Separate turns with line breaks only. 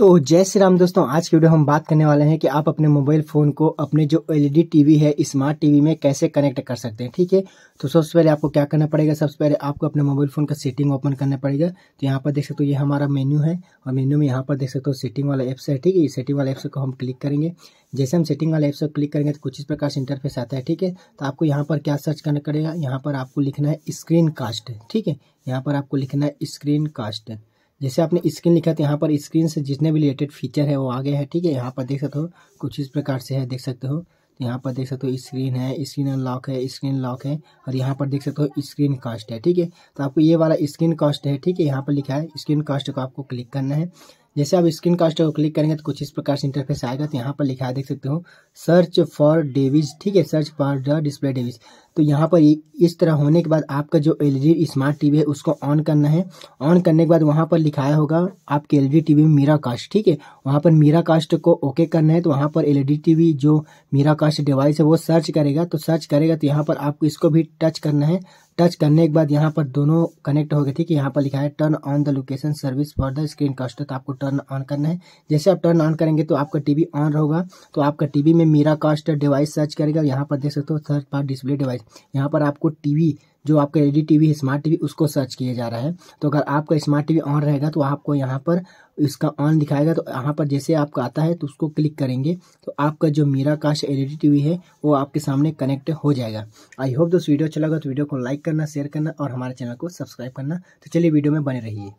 तो जय श्री राम दोस्तों आज की वीडियो हम बात करने वाले हैं कि आप अपने मोबाइल फ़ोन को अपने जो एलईडी टीवी है स्मार्ट टीवी में कैसे कनेक्ट कर सकते हैं ठीक है तो सबसे पहले आपको क्या करना पड़ेगा सबसे पहले आपको अपने मोबाइल फ़ोन का सेटिंग ओपन करना पड़ेगा तो यहाँ पर देख सकते हो ये हमारा मेन्यू है और मेन्यू में यहाँ पर देख सकते हो सेटिंग वाला एप्स है ठीक है इस सेटिंग वाला एप्स को हम क्लिक करेंगे जैसे हम सेटिंग वाले ऐप्स को क्लिक करेंगे तो कुछ इस प्रकार से इंटरफेस आता है ठीक है तो आपको यहाँ पर क्या सर्च करना पड़ेगा यहाँ पर आपको लिखना है स्क्रीन कास्ट ठीक है यहाँ पर आपको लिखना है स्क्रीन कास्ट जैसे आपने स्क्रीन लिखा तो यहाँ पर स्क्रीन से जितने भी रिलेटेड फीचर है वो आ गए हैं ठीक है यहाँ पर देख सकते हो कुछ इस प्रकार से है देख सकते हो तो यहाँ पर देख सकते हो स्क्रीन है स्क्रीन लॉक है स्क्रीन लॉक है और यहाँ पर देख सकते हो स्क्रीन कास्ट है ठीक है तो आपको ये वाला स्क्रीन कास्ट है ठीक है यहाँ पर लिखा है स्क्रीन कास्ट को आपको क्लिक करना है जैसे आप स्क्रीन कास्ट को क्लिक करेंगे तो कुछ इस प्रकार से इंटरफेस आएगा तो यहाँ पर लिखा देख सकते हो सर्च फॉर डेविज ठीक है search for the display devices तो यहाँ पर इस तरह होने के बाद आपका जो एल स्मार्ट टीवी है उसको ऑन करना है ऑन करने के बाद वहाँ पर लिखाया होगा आपके L G T miracast ठीक है वहाँ पर मीरा कास्ट को ओके करना है तो वहाँ पर एल टीवी जो मीरा कास्ट डिवाइस है वो सर्च करेगा तो सर्च करेगा तो यहाँ पर आपको इसको भी टच करना है टच करने के बाद यहाँ पर दोनों कनेक्ट हो गए ठीक है यहाँ पर लिखा है turn on the location service for the screen caster तो आपको टर्न ऑन करना है जैसे आप टर्न ऑन करेंगे तो आपका टीवी ऑन होगा तो आपका टीवी में मेरा कास्ट डिवाइस सर्च करेगा यहाँ पर देख सकते हो थर्ड पार्ट डिस्प्ले डिवाइस यहाँ पर आपको टीवी जो आपका एल टीवी है स्मार्ट टीवी उसको सर्च किया जा रहा है तो अगर आपका स्मार्ट टीवी ऑन रहेगा तो आपको यहाँ पर इसका ऑन दिखाएगा तो यहाँ पर जैसे आपका आता है तो उसको क्लिक करेंगे तो आपका जो मीरा काश एल टीवी है वो आपके सामने कनेक्ट हो जाएगा आई होप दोस्त वीडियो अच्छा लगा तो वीडियो को लाइक करना शेयर करना और हमारे चैनल को सब्सक्राइब करना तो चलिए वीडियो में बने रहिए